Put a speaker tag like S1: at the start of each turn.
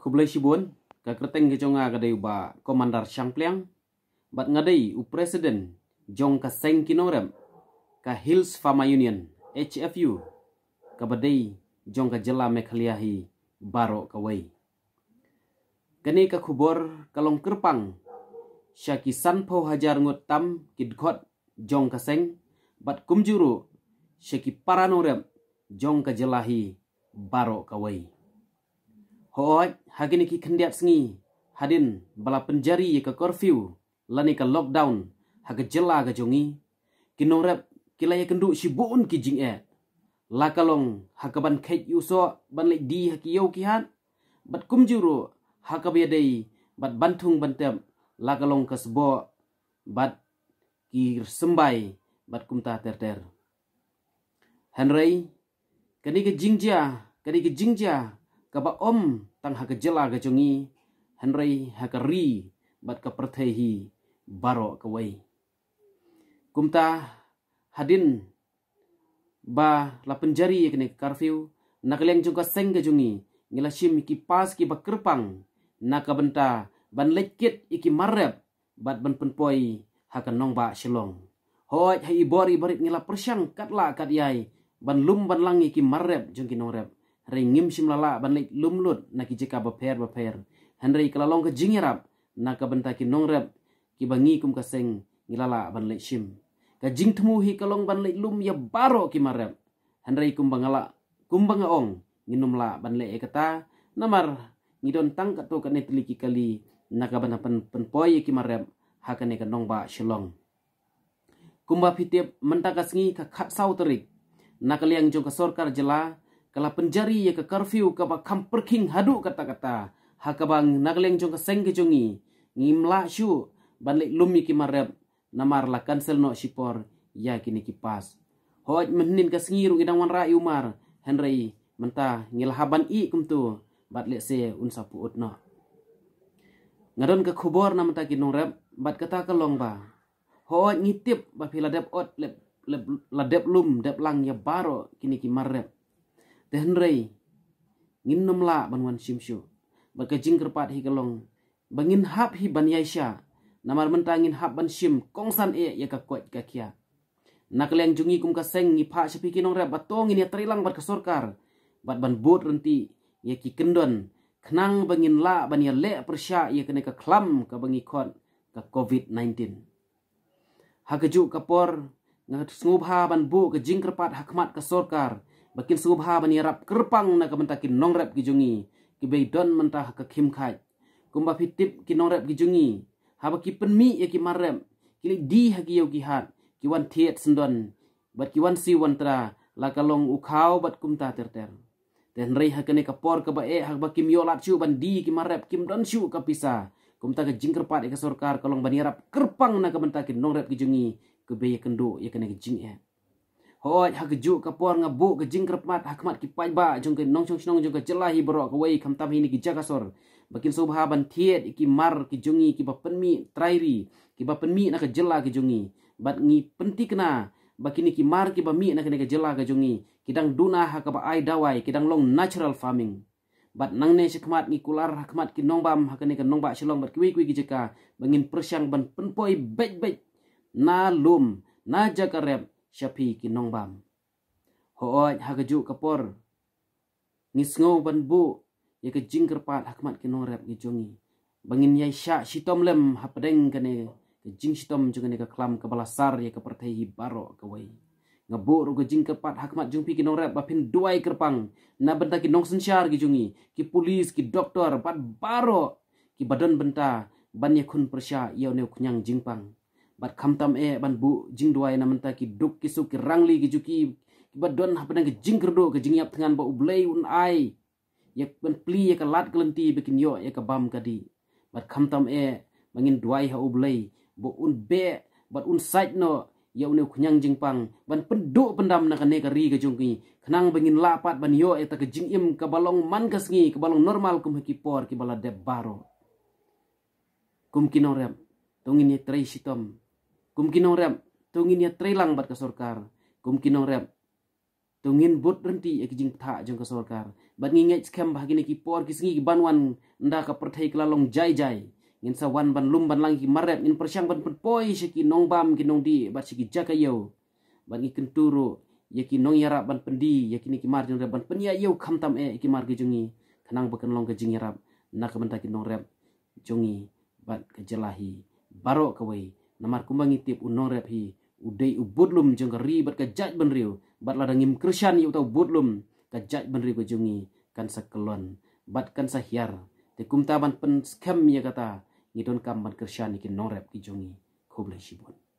S1: Kublai sibun ka kreteng ge jonga ga dei ba komandar Champliang bat ngadei u presiden jong ka seng kinorem ka Hills Pharma Union HFU ka badai jong ka jela mekhliahi baro ka wei gani ka khubor kalong kerpang syaki sanpo hajar ngot tam kidkhot jong ka seng bat kumjuru syaki paranorem jong ka jelahi baro ka wei Hoaj hagin ki kendiat sengi hadin bala penjari ke curfew lani ke lockdown haga jela ga jongi kinorep kilaya kendu shibun ki jing e lakalong hakaban khet yuso ban le di yau ki hat bat kumjuro hakabya dei bat bantung bantem lakalong kasbo bat ki sembai bat kumta terter Henry kani ke jingja kani ke jingja kaba om tang haka jela ga jongi henrei haka ri bat ka perthehi baro ka wai kumta hadin ba la penjari kene karfiu nakaleng jungka seng kejungi jungi ngila shim ki pas ki bakerpang nakabenta ban lekit iki marep bat ban penpoi haka ba shilong hoi hai ibori barit ngila persyang katla kat yai ban lum ban langi ki marep jungki rep rengim simlala banlik lumlut naki jika baper baper Henry kelalong ke jingirap naka bentaki nongrep ki bangi kum ka seng ngilala banlik sim ka jing hi kalong banlik lum ya baro ki marep Henry kum bangala kum bangaong nginumla banlik ekata namar ngidon tang ka to ka kan ki kali naka bana pen pen penpoi e ki marep hakane ka ba shilong kumba fitep mentakas ngi ka khat sau terik nakaliang jong ka sorkar jela kala penjari ya ke curfew kaba kamperking hadu kata-kata hakabang nagleng jong keseng ke jongi ngimla syu banlik lumi ki marep namar la cancel no shipor ya kini kipas hoj menin ke sengiru idang wan rai umar henry menta ngilhaban i kumtu bat le se unsa sapu ngadon ka kubor na menta kinong rep bat kata ke long ba hoj ngitip ba dep ot lep lep ladep lum dep lang ya baro kini ki marep tehenrei ngin nomla banwan simsyu berkejing kerpat hi kelong bangin hap hi ban yaisha namar mentangin hap ban sim kongsan e ya kakuat kakia nakleng jungi kum seng ngi pha shapi kinong re batong ini ya terilang bat kesorkar bat ban bot renti ya ki kendon kenang bangin la ban ya le persya ya kene ka klam ka bangi kon ka covid 19 hakaju kapor ngat snubha ban bu ke jing hakmat kesorkar. sorkar bakin subha bani rap kerpang na kamentakin rap gijungi kibei don mentah ke khai kumba fitip ki rap gijungi haba ki penmi ya ki marrem kili di hagi yau ki hat ki wan thiet sendon bat ki wan si wan tra la kalong ukau bat kumta terter ten rei hakane kapor ka ba e hak ba kim yo lat chu ban di ki marrep kim don chu ka pisa kumta ke jingkerpat e ke sorkar kalong bani rap kerpang na kamentakin rap gijungi kebei kendo ya kene jing eh hoj hak ju kapor ngabu ke jing kerpat hakmat ki ba jong ke nong chong chong jong ke celah bro ke wei kam tam hini ki sor bakin subha ban thiet ki mar ki jungi ki penmi trairi ki penmi na ke jela ki jungi bat ngi pentikna bakin ki mar ki mi na ke jela ke jungi kidang duna ba ai dawai kidang long natural farming bat nang nangne sekmat ngi kular hakmat ki nongbam hakane ke ba silong bat kiwi kiwi ki jeka bangin persyang ban penpoi bej bej na lum na rep shapi ki nongbam hooj hagaju kapor ngisngo bu, ye ke jingkerpat hakmat ki rap ngi jongi bangin yai sha shitom lem hapdeng kane ke jing shitom jung ne ke klam ke balasar ye ke pertai baro ke wei ngabur ke jing kerpat hakmat jumpi pi ki rap bapin duai kerpang na benta ki nong sensyar ki jungi ki polis ki doktor bat baro ki badan benta ban ye kun persya ye ne kunyang jingpang bat kamtam e ban bu jing duai na menta ki duk ki ki rangli ki juki ki bat don ha penang ki jing kerdo ki jing yap tengan ba ublei un ai yak ban pli yak lat kelenti bikin yo yak bam kadi bat kamtam e mangin duai ha ublei bo un be bat un sait no ya uneu kunyang jing pang ban penduk pendam na ri ri jung jungki kenang bangin lapat ban yo e ta ka jing im ka balong man sngi ka balong normal kum por ki bala deb baro kum kinorem tongin ye trei sitom kumkinong rem tungin ya trelang bat ka sorkar kumkinong rem tungin bot renti ya kijing tha jong ka sorkar bat ngi skem kem bahagini ki por ki singi banwan nda ka perthai kelalong jai jai ngin sa wan ban lum ban lang ki marep in persiang ban poi shiki nong bam ki nong di bat shiki jaka yo Bat ngi kenturu ya ki nong yara ban pendi ya yaki ki mar jong ban penia ya yo kam tam e ki mar jungi kanang bakan long ka jing yarap nak mentaki nong rep jungi bat kejelahi barok kawai namar kumbang itip unorep hi udai ubudlum jeng ri bat ka kajaj benriu bat ladangim krisyan i utau budlum ka kajaj benriu kujungi kan sekelon bat kan sahiar te kumtaban pen skem ya kata ngidon kam ban kersian ikin norep kijungi koblai shibon